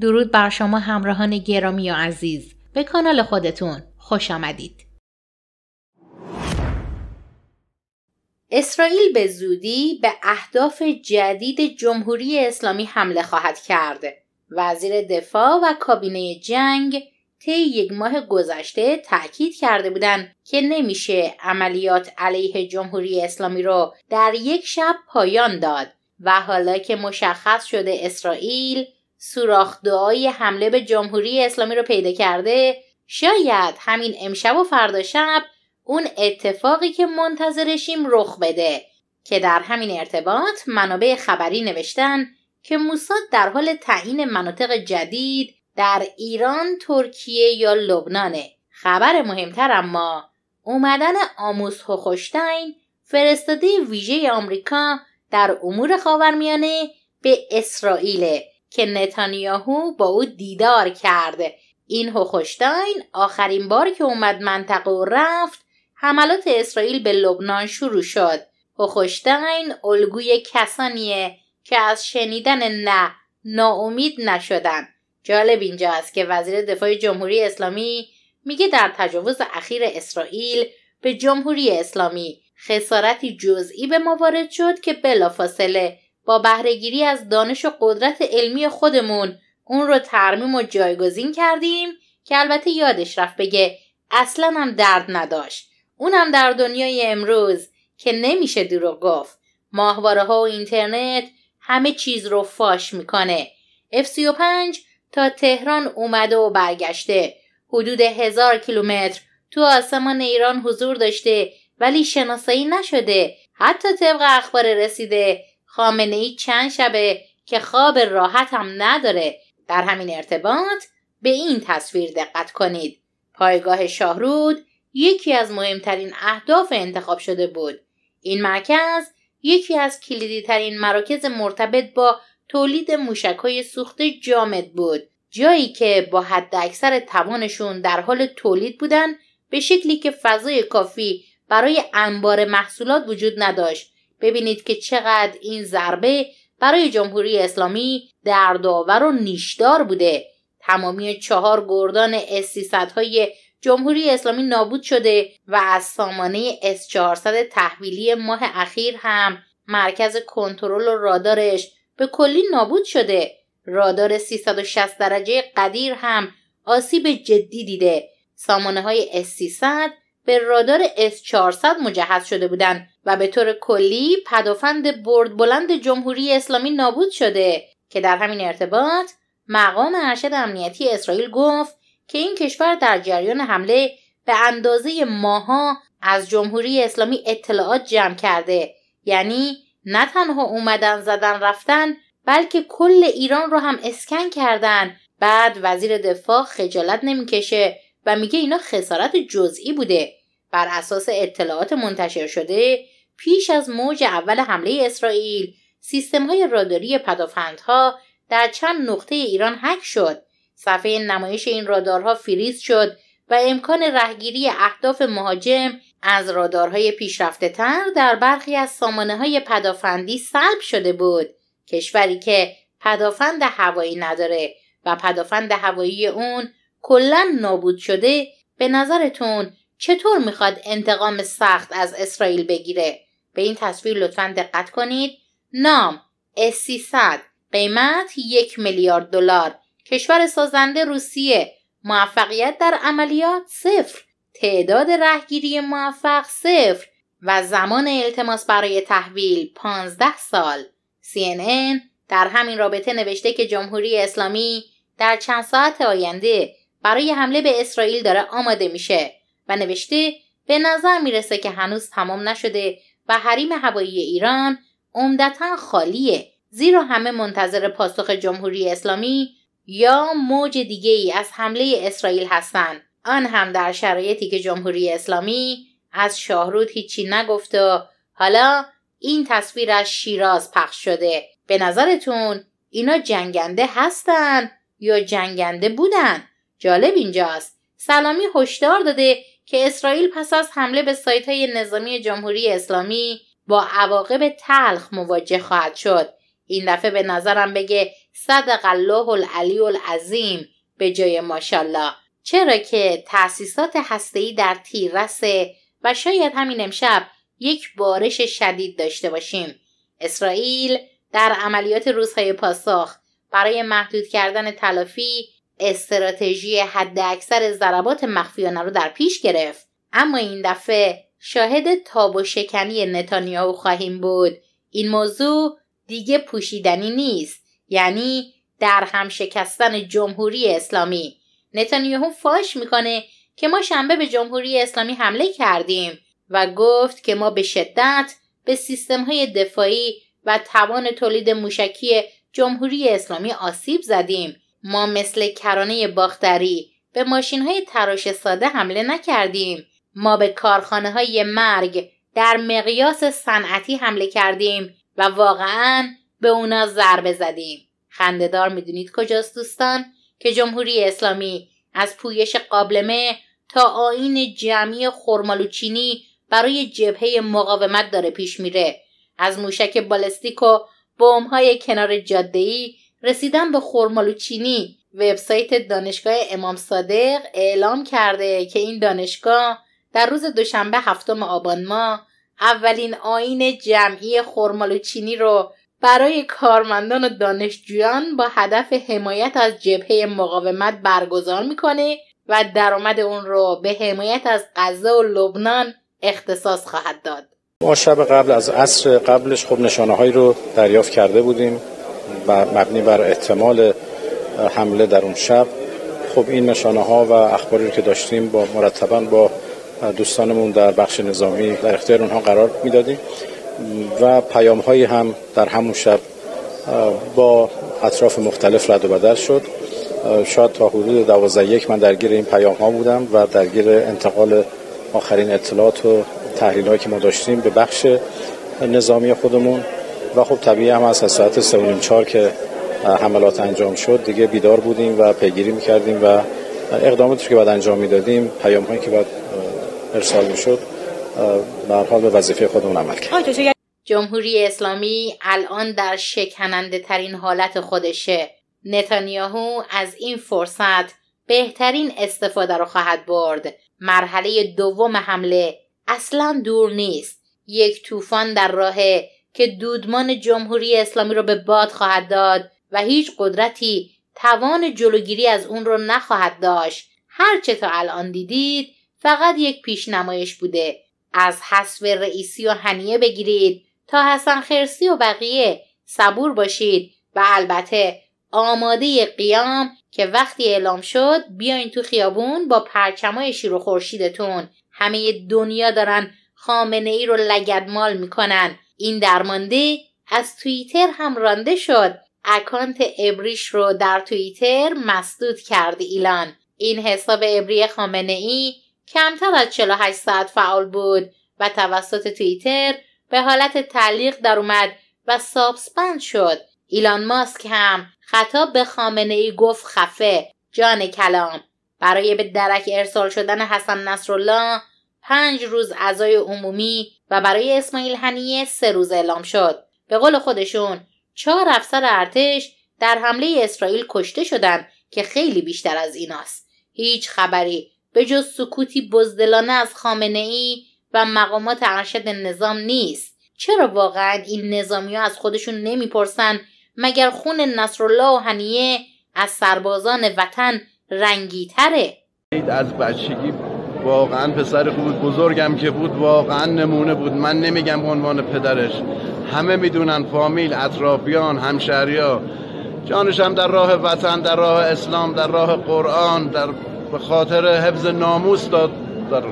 درود بر شما همراهان گرامی و عزیز به کانال خودتون خوش آمدید اسرائیل به زودی به اهداف جدید جمهوری اسلامی حمله خواهد کرد وزیر دفاع و کابینه جنگ طی یک ماه گذشته تاکید کرده بودند که نمیشه عملیات علیه جمهوری اسلامی رو در یک شب پایان داد و حالا که مشخص شده اسرائیل سوراخ دعای حمله به جمهوری اسلامی رو پیدا کرده شاید همین امشب و فردا شب اون اتفاقی که منتظرشیم رخ بده که در همین ارتباط منابع خبری نوشتن که موساد در حال تعیین مناطق جدید در ایران، ترکیه یا لبنانه. خبر مهمتر اما اومدن آموس هوخشتاین فرستاده ویژه آمریکا در امور خاورمیانه به اسرائیل که نتانیاهو با او دیدار کرده این هوخشتاین آخرین بار که اومد منطقه و رفت حملات اسرائیل به لبنان شروع شد هوخشتاین الگوی کسانیه که از شنیدن نه ناامید نشدن جالب اینجا است که وزیر دفاع جمهوری اسلامی میگه در تجاوز اخیر اسرائیل به جمهوری اسلامی خسارتی جزئی به موارد شد که بلافاصله با بهرهگیری از دانش و قدرت علمی خودمون اون رو ترمیم و جایگزین کردیم که البته یادش رفت بگه اصلا هم درد نداشت اونم در دنیای امروز که نمیشه دروغ گفت ماهواره ها و اینترنت همه چیز رو فاش میکنه F35 تا تهران اومده و برگشته حدود هزار کیلومتر تو آسمان ایران حضور داشته ولی شناسایی نشده حتی طبق اخبار رسیده خامنه ای چند شبه که خواب هم نداره در همین ارتباط به این تصویر دقت کنید پایگاه شاهرود یکی از مهمترین اهداف انتخاب شده بود این مرکز یکی از کلیدی ترین مراکز مرتبط با تولید موشک های سوخت جامد بود جایی که با حد اکثر توانشون در حال تولید بودن به شکلی که فضای کافی برای انبار محصولات وجود نداشت ببینید که چقدر این ضربه برای جمهوری اسلامی دردآور و نیشدار بوده تمامی چهار گردان s های جمهوری اسلامی نابود شده و از سامانه S400 تحویلی ماه اخیر هم مرکز کنترل و رادارش به کلی نابود شده رادار 360 درجه قدیر هم آسیب جدی دیده سامانه های S300 به رادار S400 مجهز شده بودند و به طور کلی پدافند برد بلند جمهوری اسلامی نابود شده که در همین ارتباط مقام ارشد امنیتی اسرائیل گفت که این کشور در جریان حمله به اندازه ماها از جمهوری اسلامی اطلاعات جمع کرده یعنی نه تنها اومدن زدن رفتن بلکه کل ایران رو هم اسکن کردن بعد وزیر دفاع خجالت نمیکشه و میگه اینا خسارت جزئی بوده بر اساس اطلاعات منتشر شده پیش از موج اول حمله اسرائیل سیستم های راداری پدافندها در چند نقطه ایران هک شد صفحه نمایش این رادارها فریز شد و امکان رهگیری اهداف مهاجم از رادارهای پیشرفته تر در برخی از سامانه های پدافندی سلب شده بود کشوری که پدافند هوایی نداره و پدافند هوایی اون کلا نابود شده به نظرتون چطور میخواد انتقام سخت از اسرائیل بگیره؟ به این تصویر لطفا دقت کنید. نام S300 قیمت یک میلیارد دلار کشور سازنده روسیه موفقیت در عملیات صفر تعداد رهگیری موفق صفر و زمان التماس برای تحویل 15 سال CNN در همین رابطه نوشته که جمهوری اسلامی در چند ساعت آینده برای حمله به اسرائیل داره آماده میشه و نوشته به نظر میرسه که هنوز تمام نشده و حریم هوایی ایران عمدتا خالیه زیرا همه منتظر پاسخ جمهوری اسلامی یا موج دیگه ای از حمله اسرائیل هستند آن هم در شرایطی که جمهوری اسلامی از شاهرود هیچی نگفته حالا این تصویر از شیراز پخش شده به نظرتون اینا جنگنده هستن یا جنگنده بودن جالب اینجاست سلامی هشدار داده که اسرائیل پس از حمله به سایت های نظامی جمهوری اسلامی با عواقب تلخ مواجه خواهد شد این دفعه به نظرم بگه صدق الله العلی العظیم به جای ماشالله چرا که تأسیسات هسته‌ای در رسه و شاید همین امشب یک بارش شدید داشته باشیم اسرائیل در عملیات روزهای پاسخ برای محدود کردن تلافی استراتژی حد اکثر ضربات مخفیانه رو در پیش گرفت اما این دفعه شاهد تاب و شکنی نتانیاهو خواهیم بود این موضوع دیگه پوشیدنی نیست یعنی در هم شکستن جمهوری اسلامی نتانیاهو فاش میکنه که ما شنبه به جمهوری اسلامی حمله کردیم و گفت که ما به شدت به سیستم های دفاعی و توان تولید موشکی جمهوری اسلامی آسیب زدیم ما مثل کرانه باختری به ماشین های تراش ساده حمله نکردیم ما به کارخانه های مرگ در مقیاس صنعتی حمله کردیم و واقعا به اونا ضربه زدیم خندهدار میدونید کجاست دوستان که جمهوری اسلامی از پویش قابلمه تا آین جمعی خرمالوچینی برای جبهه مقاومت داره پیش میره از موشک بالستیک و بمب‌های کنار جاده‌ای رسیدن به چینی، وبسایت دانشگاه امام صادق اعلام کرده که این دانشگاه در روز دوشنبه هفتم آبان ماه اولین آین جمعی چینی رو برای کارمندان و دانشجویان با هدف حمایت از جبهه مقاومت برگزار میکنه و درآمد اون رو به حمایت از غزه و لبنان اختصاص خواهد داد. ما شب قبل از عصر قبلش خب نشانه هایی رو دریافت کرده بودیم مبنی بر احتمال حمله در اون شب خب این نشانه ها و اخباری که داشتیم با مرتبا با دوستانمون در بخش نظامی در اختیار اونها قرار میدادیم و پیام هایی هم در همون شب با اطراف مختلف رد و بدل شد شاید تا حدود دوازده یک من درگیر این پیام ها بودم و درگیر انتقال آخرین اطلاعات و تحلیل هایی که ما داشتیم به بخش نظامی خودمون و خب طبیعی هم از ساعت سه چار که حملات انجام شد دیگه بیدار بودیم و پیگیری میکردیم و اقداماتی که باید انجام میدادیم پیام هایی که باید ارسال میشد به حال به وظیفه خودمون عمل کرد جمهوری اسلامی الان در شکننده ترین حالت خودشه نتانیاهو از این فرصت بهترین استفاده رو خواهد برد مرحله دوم حمله اصلا دور نیست یک طوفان در راه که دودمان جمهوری اسلامی رو به باد خواهد داد و هیچ قدرتی توان جلوگیری از اون رو نخواهد داشت هرچه تا الان دیدید فقط یک پیش نمایش بوده از حسب رئیسی و هنیه بگیرید تا حسن خرسی و بقیه صبور باشید و البته آماده قیام که وقتی اعلام شد بیاین تو خیابون با پرچمای شیر و خورشیدتون همه دنیا دارن خامنه ای رو لگدمال میکنن این درمانده از توییتر هم رانده شد اکانت ابریش رو در توییتر مسدود کرد ایلان این حساب ابری خامنه ای کمتر از 48 ساعت فعال بود و توسط توییتر به حالت تعلیق در اومد و سابسپند شد ایلان ماسک هم خطاب به خامنه ای گفت خفه جان کلام برای به درک ارسال شدن حسن نصرالله پنج روز ازای عمومی و برای اسماعیل هنیه سه روز اعلام شد به قول خودشون چهار افسر ارتش در حمله اسرائیل کشته شدند که خیلی بیشتر از ایناست هیچ خبری به جز سکوتی بزدلانه از خامنه ای و مقامات ارشد نظام نیست چرا واقعا این نظامی ها از خودشون نمیپرسن مگر خون نصرالله و هنیه از سربازان وطن رنگی تره؟ از بچگی واقعا پسر خوب بزرگم که بود واقعا نمونه بود من نمیگم عنوان پدرش همه میدونن فامیل اطرافیان همشهریا جانش هم در راه وطن در راه اسلام در راه قرآن در به خاطر حفظ ناموس داد در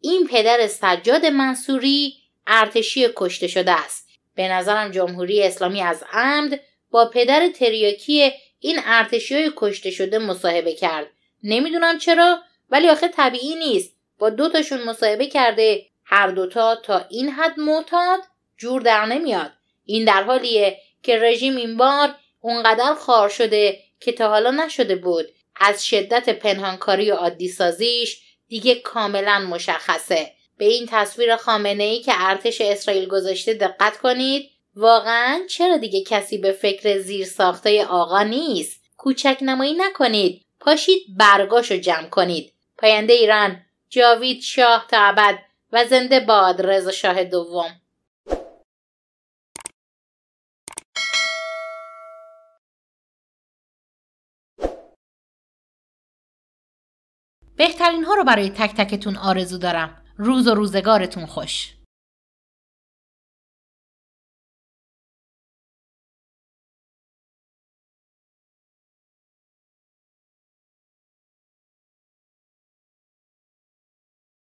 این پدر سجاد منصوری ارتشی کشته شده است به نظرم جمهوری اسلامی از عمد با پدر تریاکی این ارتشی های کشته شده مصاحبه کرد نمیدونم چرا ولی آخه طبیعی نیست با دوتاشون مصاحبه کرده هر دوتا تا این حد معتاد جور در نمیاد این در حالیه که رژیم این بار اونقدر خار شده که تا حالا نشده بود از شدت پنهانکاری و عادی سازیش دیگه کاملا مشخصه به این تصویر خامنه ای که ارتش اسرائیل گذاشته دقت کنید واقعا چرا دیگه کسی به فکر زیر ساخته آقا نیست کوچک نمایی نکنید پاشید برگاشو جمع کنید پاینده ایران جاوید شاه تا ابد و زنده باد رضا شاه دوم بهترین ها رو برای تک تکتون آرزو دارم. روز و روزگارتون خوش.